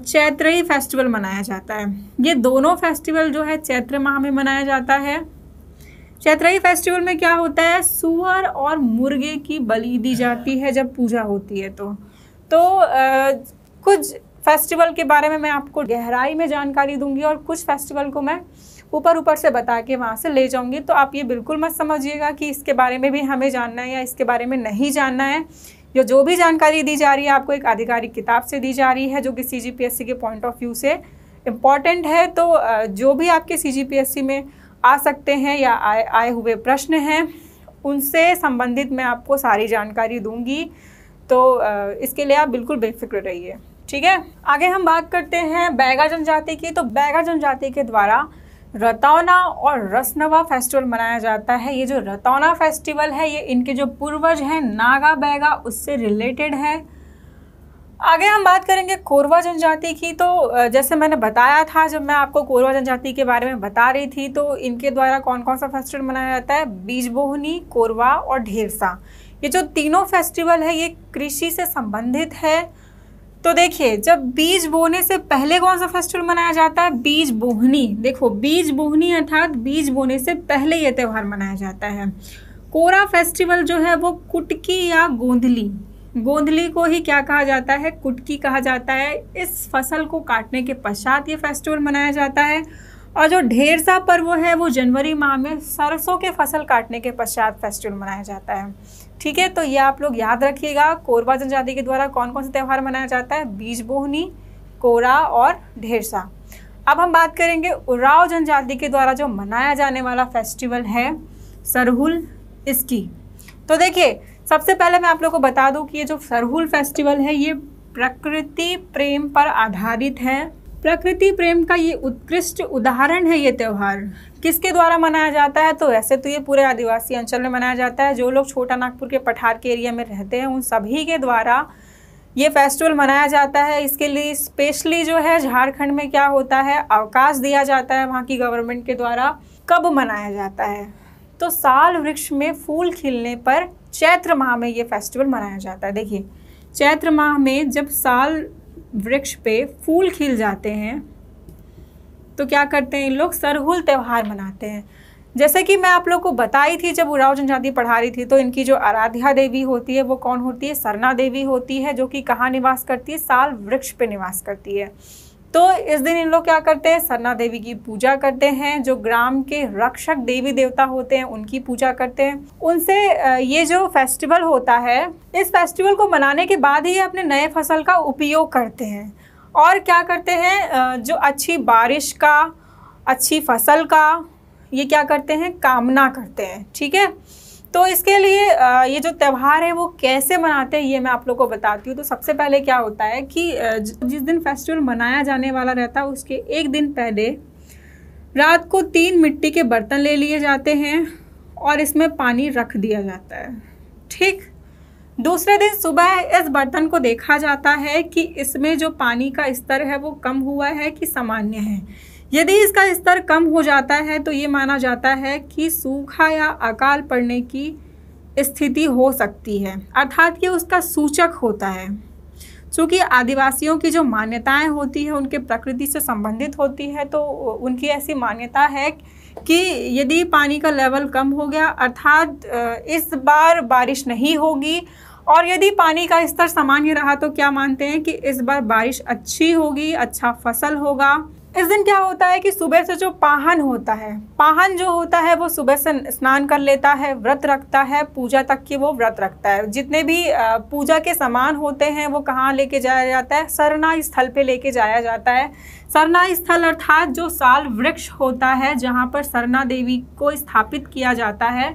चैत्रई फेस्टिवल मनाया जाता है ये दोनों फेस्टिवल जो है चैत्र माह में मनाया जाता है चैत्रई फेस्टिवल में क्या होता है सुअर और मुर्गे की बलि दी जाती है जब पूजा होती है तो तो आ, कुछ फेस्टिवल के बारे में मैं आपको गहराई में जानकारी दूंगी और कुछ फेस्टिवल को मैं ऊपर ऊपर से बता के वहाँ से ले जाऊँगी तो आप ये बिल्कुल मत समझिएगा कि इसके बारे में भी हमें जानना है या इसके बारे में नहीं जानना है जो जो भी जानकारी दी जा रही है आपको एक आधिकारिक किताब से दी जा रही है जो कि सी के पॉइंट ऑफ व्यू से इम्पॉर्टेंट है तो जो भी आपके सी में आ सकते हैं या आए आए हुए प्रश्न हैं उनसे संबंधित मैं आपको सारी जानकारी दूंगी तो इसके लिए आप बिल्कुल बेफिक्र रहिए ठीक है आगे हम बात करते हैं बैगा जनजाति की तो बैगा जनजाति के द्वारा रतौना और रसनवा फेस्टिवल मनाया जाता है ये जो रतौना फेस्टिवल है ये इनके जो पूर्वज हैं नागा बैगा उससे रिलेटेड है आगे हम बात करेंगे कोरवा जनजाति की तो जैसे मैंने बताया था जब मैं आपको कोरवा जनजाति के बारे में बता रही थी तो इनके द्वारा कौन कौन सा फेस्टिवल मनाया जाता है बीज बोहनी कोरवा और ढेरसा ये जो तीनों फेस्टिवल है ये कृषि से संबंधित है तो देखिए जब बीज बोने से पहले कौन सा फेस्टिवल मनाया जाता है बीज बोहनी देखो बीज बोहनी अर्थात बीज बोने से पहले यह त्यौहार मनाया जाता है कोरा फेस्टिवल जो है वो कुटकी या गोंधली गोंधली को ही क्या कहा जाता है कुटकी कहा जाता है इस फसल को काटने के पश्चात ये फेस्टिवल मनाया जाता है और जो ढेर सा पर्व है वो जनवरी माह में सरसों के फसल काटने के पश्चात फेस्टिवल मनाया जाता है ठीक है तो ये आप लोग याद रखिएगा कोरबा जनजाति के द्वारा कौन कौन सा त्यौहार मनाया जाता है बीज बोहनी कोरा और ढेरसा अब हम बात करेंगे उराव जनजाति के द्वारा जो मनाया जाने वाला फेस्टिवल है सरहुल इसकी तो देखिए सबसे पहले मैं आप लोग को बता दूं कि ये जो सरहुल फेस्टिवल है ये प्रकृति प्रेम पर आधारित है प्रकृति प्रेम का ये उत्कृष्ट उदाहरण है ये त्यौहार किसके द्वारा मनाया जाता है तो वैसे तो ये पूरे आदिवासी अंचल में मनाया जाता है जो लोग छोटा नागपुर के पठार के एरिया में रहते हैं उन सभी के द्वारा ये फेस्टिवल मनाया जाता है इसके लिए स्पेशली जो है झारखंड में क्या होता है अवकाश दिया जाता है वहाँ की गवर्नमेंट के द्वारा कब मनाया जाता है तो साल वृक्ष में फूल खिलने पर चैत्र माह में ये फेस्टिवल मनाया जाता है देखिए चैत्र माह में जब साल वृक्ष पे फूल खिल जाते हैं तो क्या करते हैं इन लोग सरहुल त्यौहार मनाते हैं जैसे कि मैं आप लोग को बताई थी जब उराव जनजाति पढ़ा रही थी तो इनकी जो आराध्या देवी होती है वो कौन होती है सरना देवी होती है जो कि कहाँ निवास करती है साल वृक्ष पे निवास करती है तो इस दिन इन लोग क्या करते हैं सरना देवी की पूजा करते हैं जो ग्राम के रक्षक देवी देवता होते हैं उनकी पूजा करते हैं उनसे ये जो फेस्टिवल होता है इस फेस्टिवल को मनाने के बाद ही अपने नए फसल का उपयोग करते हैं और क्या करते हैं जो अच्छी बारिश का अच्छी फसल का ये क्या करते हैं कामना करते हैं ठीक है तो इसके लिए ये जो त्यौहार है वो कैसे मनाते हैं ये मैं आप लोग को बताती हूँ तो सबसे पहले क्या होता है कि जिस दिन फेस्टिवल मनाया जाने वाला रहता है उसके एक दिन पहले रात को तीन मिट्टी के बर्तन ले लिए जाते हैं और इसमें पानी रख दिया जाता है ठीक दूसरे दिन सुबह इस बर्तन को देखा जाता है कि इसमें जो पानी का स्तर है वो कम हुआ है कि सामान्य है यदि इसका स्तर कम हो जाता है तो ये माना जाता है कि सूखा या अकाल पड़ने की स्थिति हो सकती है अर्थात ये उसका सूचक होता है चूँकि आदिवासियों की जो मान्यताएं होती है उनके प्रकृति से संबंधित होती है तो उनकी ऐसी मान्यता है कि यदि पानी का लेवल कम हो गया अर्थात इस बार बारिश नहीं होगी और यदि पानी का स्तर सामान्य रहा तो क्या मानते हैं कि इस बार बारिश अच्छी होगी अच्छा फसल होगा इस दिन क्या होता है कि सुबह से जो पाहन होता है पाहन जो होता है वो सुबह से स्नान कर लेता है व्रत रखता है पूजा तक की वो व्रत रखता है जितने भी पूजा के सामान होते हैं वो कहाँ लेके जाया जाता है सरना स्थल पे लेके जाया जाता है सरना स्थल अर्थात जो साल वृक्ष होता है जहाँ पर सरना देवी को स्थापित किया जाता है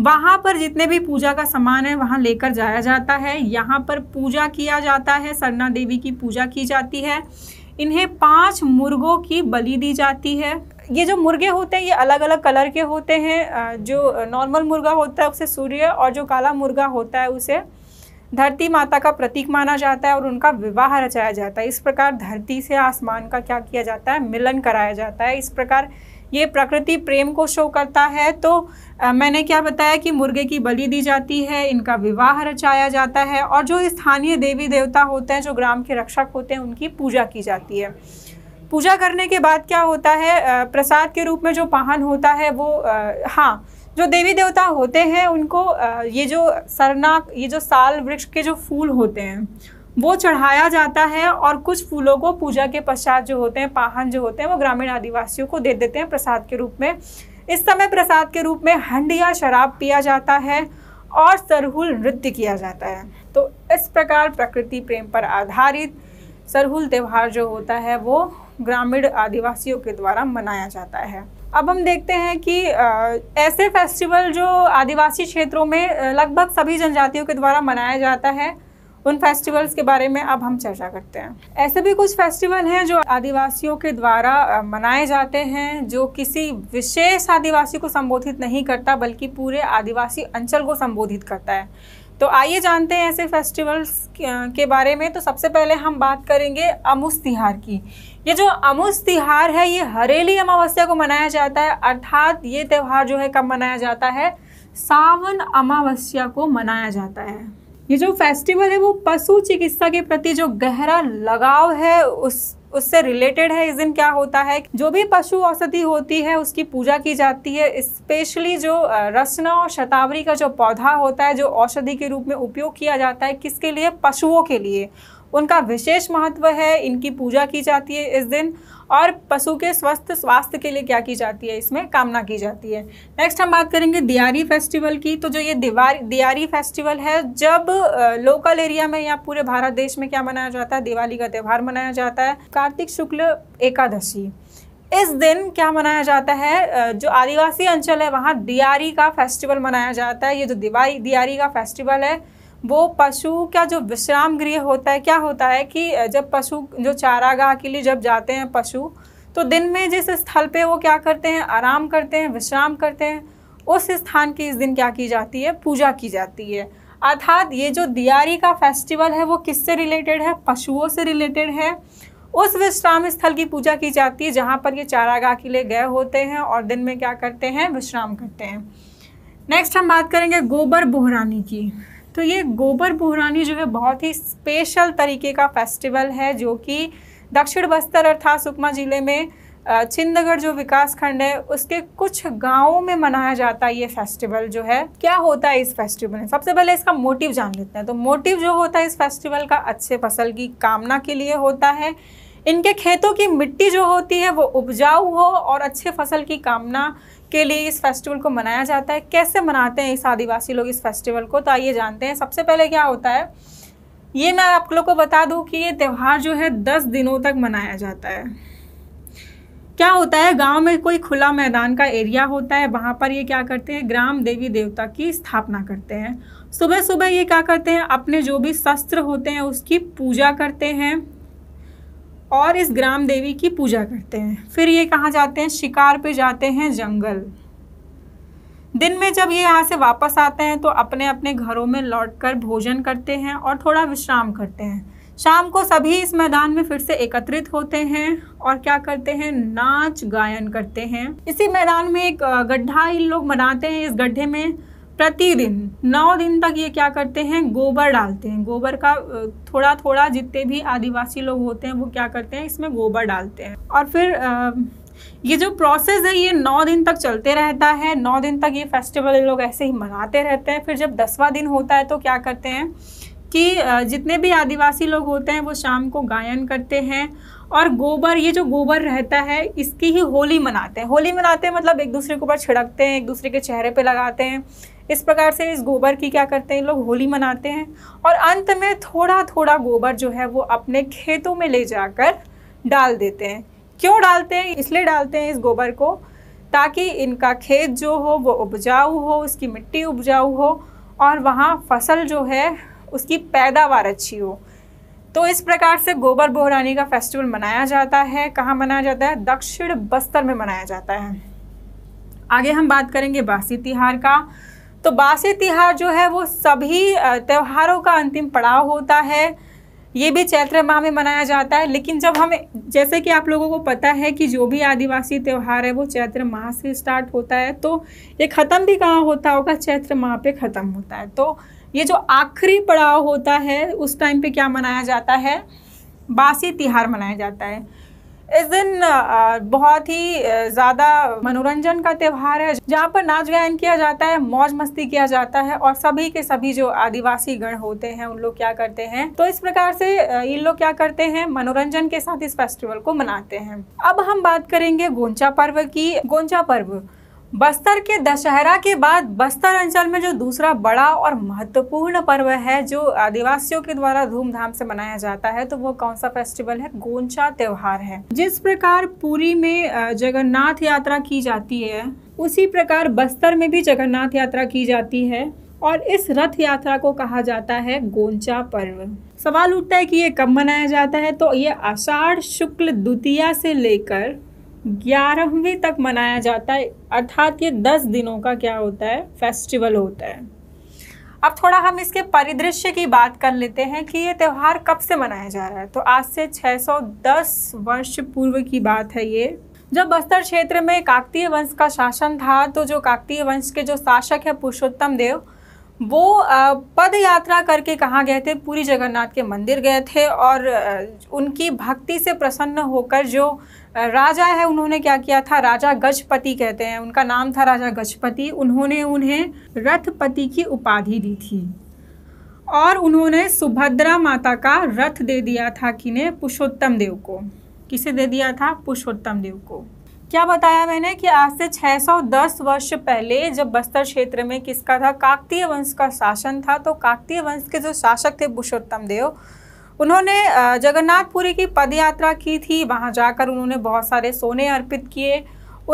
वहाँ पर जितने भी पूजा का सामान है वहाँ लेकर जाया जाता है यहाँ पर पूजा किया जाता है सरना देवी की पूजा की जाती है इन्हें पांच मुर्गों की बलि दी जाती है ये जो मुर्गे होते हैं ये अलग अलग कलर के होते हैं जो नॉर्मल मुर्गा होता है उसे सूर्य और जो काला मुर्गा होता है उसे धरती माता का प्रतीक माना जाता है और उनका विवाह रचाया जाता है इस प्रकार धरती से आसमान का क्या किया जाता है मिलन कराया जाता है इस प्रकार ये प्रकृति प्रेम को शो करता है तो आ, मैंने क्या बताया कि मुर्गे की बलि दी जाती है इनका विवाह रचाया जाता है और जो स्थानीय देवी देवता होते हैं जो ग्राम के रक्षक होते हैं उनकी पूजा की जाती है पूजा करने के बाद क्या होता है प्रसाद के रूप में जो पाहन होता है वो हाँ जो देवी देवता होते हैं उनको ये जो सरना ये जो साल वृक्ष के जो फूल होते हैं वो चढ़ाया जाता है और कुछ फूलों को पूजा के पश्चात जो होते हैं पाहन जो होते हैं वो ग्रामीण आदिवासियों को दे देते हैं प्रसाद के रूप में इस समय प्रसाद के रूप में हंड या शराब पिया जाता है और सरहुल नृत्य किया जाता है तो इस प्रकार प्रकृति प्रेम पर आधारित सरहुल त्यौहार जो होता है वो ग्रामीण आदिवासियों के द्वारा मनाया जाता है अब हम देखते हैं कि ऐसे फेस्टिवल जो आदिवासी क्षेत्रों में लगभग सभी जनजातियों के द्वारा मनाया जाता है उन फेस्टिवल्स के बारे में अब हम चर्चा करते हैं ऐसे भी कुछ फेस्टिवल हैं जो आदिवासियों के द्वारा मनाए जाते हैं जो किसी विशेष आदिवासी को संबोधित नहीं करता बल्कि पूरे आदिवासी अंचल को संबोधित करता है तो आइए जानते हैं ऐसे फेस्टिवल्स के बारे में तो सबसे पहले हम बात करेंगे अमुस तिहार की ये जो अमुस तिहार है ये हरेली अमावस्या को मनाया जाता है अर्थात ये त्यौहार जो है कब मनाया जाता है सावन अमावस्या को मनाया जाता है ये जो फेस्टिवल है वो पशु चिकित्सा के प्रति जो गहरा लगाव है उस उससे रिलेटेड है इस दिन क्या होता है जो भी पशु औषधि होती है उसकी पूजा की जाती है स्पेशली जो रसना और शतावरी का जो पौधा होता है जो औषधि के रूप में उपयोग किया जाता है किसके लिए पशुओं के लिए उनका विशेष महत्व है इनकी पूजा की जाती है इस दिन और पशु के स्वस्थ स्वास्थ्य के लिए क्या की जाती है इसमें कामना की जाती है नेक्स्ट हम बात करेंगे दियारी फेस्टिवल की तो जो ये दिवारी दियारी फेस्टिवल है जब लोकल एरिया में या पूरे भारत देश में क्या मनाया जाता है दिवाली का त्यौहार मनाया जाता है कार्तिक शुक्ल एकादशी इस दिन क्या मनाया जाता है जो आदिवासी अंचल है वहाँ दियारी का फेस्टिवल मनाया जाता है ये जो दिवाली दियारी का फेस्टिवल है वो पशु का जो विश्राम गृह होता है क्या होता है कि जब पशु जो चारागाह के लिए जब जाते हैं पशु तो दिन में जिस स्थल पे वो क्या करते हैं आराम करते हैं विश्राम करते हैं उस स्थान की इस दिन क्या की जाती है पूजा की जाती है अर्थात ये जो दियारी का फेस्टिवल है वो किससे रिलेटेड है पशुओं से रिलेटेड है उस विश्राम स्थल की पूजा की जाती है जहाँ पर ये चारागाह के लिए गए होते हैं और दिन में क्या करते हैं विश्राम करते हैं नेक्स्ट हम बात करेंगे गोबर बोहरानी की तो ये गोबर बुहरानी जो है बहुत ही स्पेशल तरीके का फेस्टिवल है जो कि दक्षिण बस्तर अर्थात सुकमा ज़िले में चिंदगढ़ जो विकास खंड है उसके कुछ गांवों में मनाया जाता है ये फेस्टिवल जो है क्या होता है इस फेस्टिवल में सबसे पहले इसका मोटिव जान लेते हैं तो मोटिव जो होता है इस फेस्टिवल का अच्छे फसल की कामना के लिए होता है इनके खेतों की मिट्टी जो होती है वो उपजाऊ हो और अच्छे फसल की कामना के लिए इस फेस्टिवल को मनाया जाता है कैसे मनाते हैं इस आदिवासी लोग इस फेस्टिवल को तो आइए जानते हैं सबसे पहले क्या होता है ये मैं आप लोग को बता दूं कि ये त्यौहार जो है दस दिनों तक मनाया जाता है क्या होता है गांव में कोई खुला मैदान का एरिया होता है वहाँ पर ये क्या करते हैं ग्राम देवी देवता की स्थापना करते हैं सुबह सुबह ये क्या करते हैं अपने जो भी शस्त्र होते हैं उसकी पूजा करते हैं और इस ग्राम देवी की पूजा करते हैं फिर ये कहाँ जाते हैं शिकार पे जाते हैं जंगल दिन में जब ये यहाँ से वापस आते हैं तो अपने अपने घरों में लौट कर भोजन करते हैं और थोड़ा विश्राम करते हैं शाम को सभी इस मैदान में फिर से एकत्रित होते हैं और क्या करते हैं नाच गायन करते हैं इसी मैदान में एक गड्ढा इन लोग बनाते हैं इस गड्ढे में प्रतिदिन नौ दिन तक ये क्या करते हैं गोबर डालते हैं गोबर का थोड़ा थोड़ा जितने भी आदिवासी लोग होते हैं वो क्या करते हैं इसमें गोबर डालते हैं और फिर ये जो प्रोसेस है ये नौ दिन तक चलते रहता है नौ दिन तक ये फेस्टिवल लोग ऐसे ही मनाते रहते हैं फिर जब दसवां दिन होता है तो क्या करते हैं कि जितने भी आदिवासी लोग होते हैं वो शाम को गायन करते हैं और गोबर ये जो गोबर रहता है इसकी ही होली मनाते हैं होली मनाते हैं मतलब एक दूसरे के ऊपर छिड़कते हैं एक दूसरे के चेहरे पे लगाते हैं इस प्रकार से इस गोबर की क्या करते हैं लोग होली मनाते हैं और अंत में थोड़ा थोड़ा गोबर जो है वो अपने खेतों में ले जाकर डाल देते हैं क्यों डालते हैं इसलिए डालते हैं इस गोबर को ताकि इनका खेत जो हो वो उपजाऊ हो उसकी मिट्टी उपजाऊ हो और वहाँ फसल जो है उसकी पैदावार अच्छी हो तो इस प्रकार से गोबर बोहरानी का फेस्टिवल मनाया जाता है कहाँ मनाया जाता है दक्षिण बस्तर में मनाया जाता है आगे हम बात करेंगे बासी तिहार का तो बासी तिहार जो है वो सभी त्योहारों का अंतिम पड़ाव होता है ये भी चैत्र माह में मनाया जाता है लेकिन जब हम जैसे कि आप लोगों को पता है कि जो भी आदिवासी त्यौहार है वो चैत्र माह से स्टार्ट होता है तो ये ख़त्म भी कहाँ होता होगा चैत्र माह पे ख़त्म होता है तो ये जो आखिरी पड़ाव होता है उस टाइम पे क्या मनाया जाता है बासी तिहार मनाया जाता है इस दिन बहुत ही ज़्यादा मनोरंजन का त्यौहार है जहाँ पर नाच गायन किया जाता है मौज मस्ती किया जाता है और सभी के सभी जो आदिवासी गण होते हैं उन लोग क्या करते हैं तो इस प्रकार से इन लोग क्या करते हैं मनोरंजन के साथ इस फेस्टिवल को मनाते हैं अब हम बात करेंगे गोंचा पर्व की गोंचा पर्व बस्तर के दशहरा के बाद बस्तर अंचल में जो दूसरा बड़ा और महत्वपूर्ण पर्व है जो आदिवासियों के द्वारा धूमधाम से मनाया जाता है तो वो कौन सा फेस्टिवल है गोंचा त्योहार है जिस प्रकार पुरी में जगन्नाथ यात्रा की जाती है उसी प्रकार बस्तर में भी जगन्नाथ यात्रा की जाती है और इस रथ यात्रा को कहा जाता है गोंचा पर्व सवाल उठता है कि ये कब मनाया जाता है तो ये आषाढ़ शुक्ल द्वितीया से लेकर ग्यारहवीं तक मनाया जाता है अर्थात ये दस दिनों का क्या होता है फेस्टिवल होता है अब थोड़ा हम इसके परिदृश्य की बात कर लेते हैं कि ये त्यौहार कब से मनाया जा रहा है तो आज से 610 वर्ष पूर्व की बात है ये जब बस्तर क्षेत्र में काकतीय वंश का शासन था तो जो काकतीय वंश के जो शासक है पुरुषोत्तम देव वो पद यात्रा करके कहाँ गए थे पूरी जगन्नाथ के मंदिर गए थे और उनकी भक्ति से प्रसन्न होकर जो राजा है उन्होंने क्या किया था राजा गजपति कहते हैं उनका नाम था राजा गजपति उन्होंने उन्हें रथपति की उपाधि दी थी और उन्होंने सुभद्रा माता का रथ दे दिया था किने पुरुषोत्तम देव को किसे दे दिया था पुरुषोत्तम देव को क्या बताया मैंने कि आज से 610 वर्ष पहले जब बस्तर क्षेत्र में किसका था काकतीय वंश का शासन था तो काकतीय वंश के जो शासक थे पुरुषोत्तम देव उन्होंने जगन्नाथपुरी की पदयात्रा की थी वहाँ जाकर उन्होंने बहुत सारे सोने अर्पित किए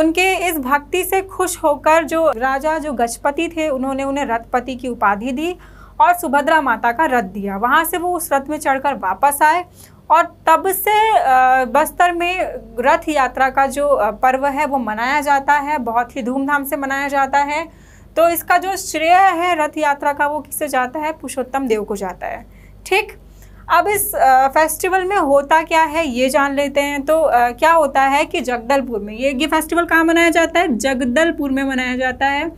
उनके इस भक्ति से खुश होकर जो राजा जो गजपति थे उन्होंने उन्हें रथपति की उपाधि दी और सुभद्रा माता का रथ दिया वहाँ से वो उस रथ में चढ़कर वापस आए और तब से बस्तर में रथ यात्रा का जो पर्व है वो मनाया जाता है बहुत ही धूमधाम से मनाया जाता है तो इसका जो श्रेय है रथ यात्रा का वो किसे जाता है पुरुषोत्तम देव को जाता है ठीक अब इस फेस्टिवल में होता क्या है ये जान लेते हैं तो क्या होता है कि जगदलपुर में ये ये फेस्टिवल कहाँ मनाया जाता है जगदलपुर में मनाया जाता है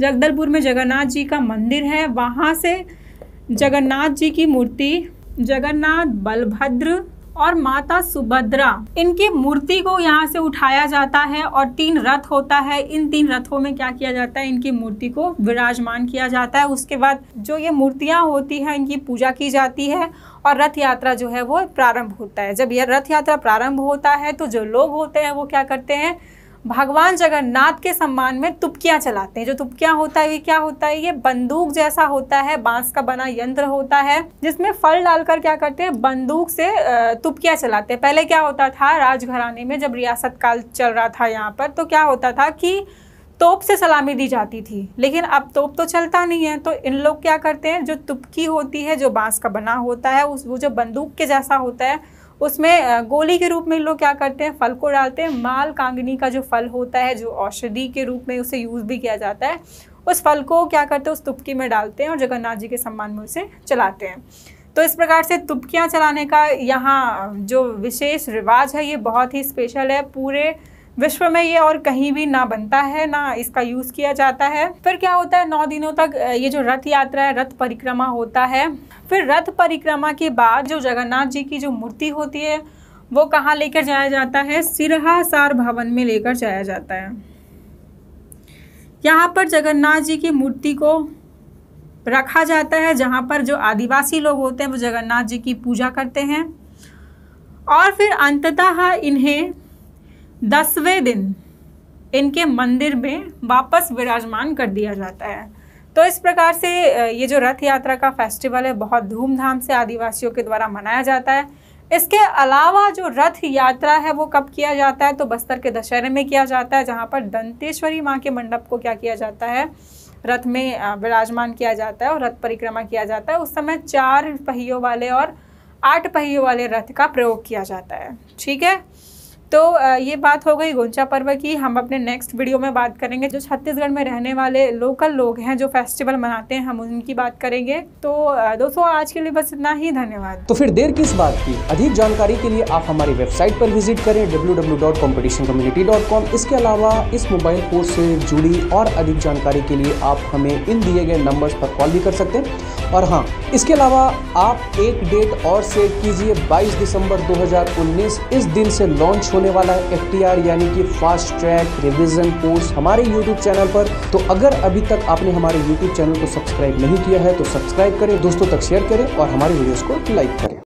जगदलपुर में जगन्नाथ जी का मंदिर है वहाँ से जगन्नाथ जी की मूर्ति जगन्नाथ बलभद्र और माता सुभद्रा इनकी मूर्ति को यहाँ से उठाया जाता है और तीन रथ होता है इन तीन रथों में क्या किया जाता है इनकी मूर्ति को विराजमान किया जाता है उसके बाद जो ये मूर्तियाँ होती हैं इनकी पूजा की जाती है और रथ यात्रा जो है वो प्रारंभ होता है जब यह रथ यात्रा प्रारंभ होता है तो जो लोग होते हैं वो क्या करते हैं भगवान जगन्नाथ के सम्मान में तुपकियाँ चलाते हैं जो तुपकियाँ होता है ये क्या होता है ये बंदूक जैसा होता है बांस का बना यंत्र होता है जिसमें फल डालकर क्या करते हैं बंदूक से तुपकियाँ चलाते हैं पहले क्या होता था राजघराने में जब रियासत काल चल रहा था यहाँ पर तो क्या होता था कि तोप से सलामी दी जाती थी लेकिन अब तोप तो चलता नहीं है तो इन लोग क्या करते हैं जो तुपकी होती है जो बांस का बना होता है उस वो जो बंदूक के जैसा होता है उसमें गोली के रूप में लोग क्या करते हैं फल को डालते हैं माल कांगनी का जो फल होता है जो औषधि के रूप में उसे यूज़ भी किया जाता है उस फल को क्या करते हैं उस तुपकी में डालते हैं और जगन्नाथ जी के सम्मान में उसे चलाते हैं तो इस प्रकार से तुपकियाँ चलाने का यहाँ जो विशेष रिवाज है ये बहुत ही स्पेशल है पूरे विश्व में ये और कहीं भी ना बनता है ना इसका यूज़ किया जाता है फिर क्या होता है नौ दिनों तक ये जो रथ यात्रा है रथ परिक्रमा होता है फिर रथ परिक्रमा के बाद जो जगन्नाथ जी की जो मूर्ति होती है वो कहाँ लेकर जाया जाता है सिरहा सार भवन में लेकर जाया जाता है यहाँ पर जगन्नाथ जी की मूर्ति को रखा जाता है जहाँ पर जो आदिवासी लोग होते हैं वो जगन्नाथ जी की पूजा करते हैं और फिर अंततः इन्हें दसवें दिन इनके मंदिर में वापस विराजमान कर दिया जाता है तो इस प्रकार से ये जो रथ यात्रा का फेस्टिवल है बहुत धूमधाम से आदिवासियों के द्वारा मनाया जाता है इसके अलावा जो रथ यात्रा है वो कब किया जाता है तो बस्तर के दशहरे में किया जाता है जहाँ पर दंतेश्वरी माँ के मंडप को क्या किया जाता है रथ में विराजमान किया जाता है और रथ परिक्रमा किया जाता है उस समय चार पहियों वाले और आठ पहियों वाले रथ का प्रयोग किया जाता है ठीक है तो ये बात हो गई गोंचा पर्व की हम अपने नेक्स्ट वीडियो में बात करेंगे जो छत्तीसगढ़ में रहने वाले लोकल लोग हैं जो फेस्टिवल मनाते हैं हम उनकी बात करेंगे तो दोस्तों आज के लिए बस इतना ही धन्यवाद तो फिर देर किस बात की अधिक जानकारी के लिए आप हमारी वेबसाइट पर विजिट करें www.competitioncommunity.com इसके अलावा इस मोबाइल कोर्स से जुड़ी और अधिक जानकारी के लिए आप हमें इन दिए गए नंबर्स पर कॉल भी कर सकते हैं और हाँ इसके अलावा आप एक डेट और सेव कीजिए 22 दिसंबर 2019 इस दिन से लॉन्च होने वाला है एफ यानी कि फास्ट ट्रैक रिविजन कोर्स हमारे यूट्यूब चैनल पर तो अगर अभी तक आपने हमारे यूट्यूब चैनल को सब्सक्राइब नहीं किया है तो सब्सक्राइब करें दोस्तों तक शेयर करें और हमारे वीडियोज़ को लाइक करें